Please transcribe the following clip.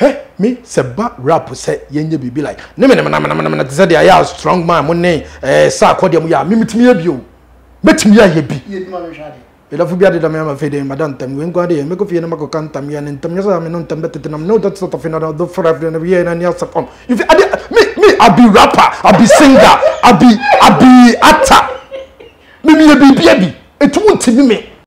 Hey me, sɛ ba rap sɛ yɛn nye like ne mi namanamanamanamana te sɛ deɛ ayɛ strong man mo ne ɛɛ eh, saa akɔdeɛ mo yɛ a mi mi timi yɛ bi o mɛtimi yɛ ayɛ bi. iye duma mi hwɛ adi ilafu bi adeda mea mafe den tam wen kwa de me ko fiena mako kan tam yan tam yasa me non tam bete nam no that sort of in do for every and na and yasa kom if ade me me i be rapper i be singer i be i be actor me me bi bi bi etu ntimi me